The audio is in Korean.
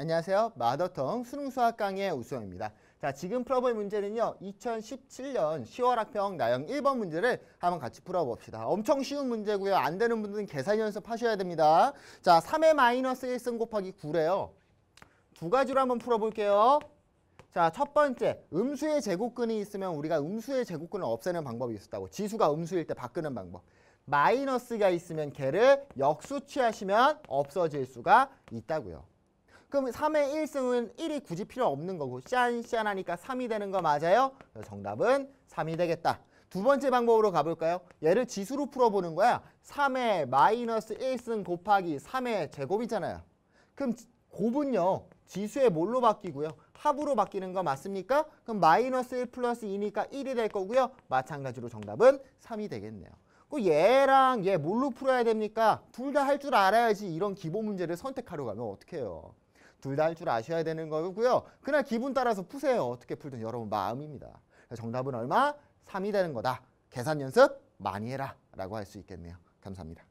안녕하세요. 마더텅 수능수학 강의 우수영입니다. 자, 지금 풀어볼 문제는요. 2017년 10월 학평 나영 1번 문제를 한번 같이 풀어봅시다. 엄청 쉬운 문제고요. 안 되는 분들은 계산 연습하셔야 됩니다. 자, 3의 마이너스 1승 곱하기 9래요. 두 가지로 한번 풀어볼게요. 자, 첫 번째, 음수의 제곱근이 있으면 우리가 음수의 제곱근을 없애는 방법이 있었다고. 지수가 음수일 때 바꾸는 방법. 마이너스가 있으면 걔를 역수치하시면 없어질 수가 있다고요. 그럼 3의 1승은 1이 굳이 필요 없는 거고 씨안씨안 하니까 3이 되는 거 맞아요? 정답은 3이 되겠다. 두 번째 방법으로 가볼까요? 얘를 지수로 풀어보는 거야. 3의 마이너스 1승 곱하기 3의 제곱이잖아요. 그럼 곱은요. 지수에 뭘로 바뀌고요? 합으로 바뀌는 거 맞습니까? 그럼 마이너스 1 플러스 2니까 1이 될 거고요. 마찬가지로 정답은 3이 되겠네요. 그 얘랑 얘 뭘로 풀어야 됩니까? 둘 다 할 줄 알아야지 이런 기본 문제를 선택하러 가면 어떡해요. 둘다할줄 아셔야 되는 거고요. 그날 기분 따라서 푸세요. 어떻게 풀든 여러분 마음입니다. 정답은 얼마? 3이 되는 거다. 계산 연습 많이 해라 라고 할 수 있겠네요. 감사합니다.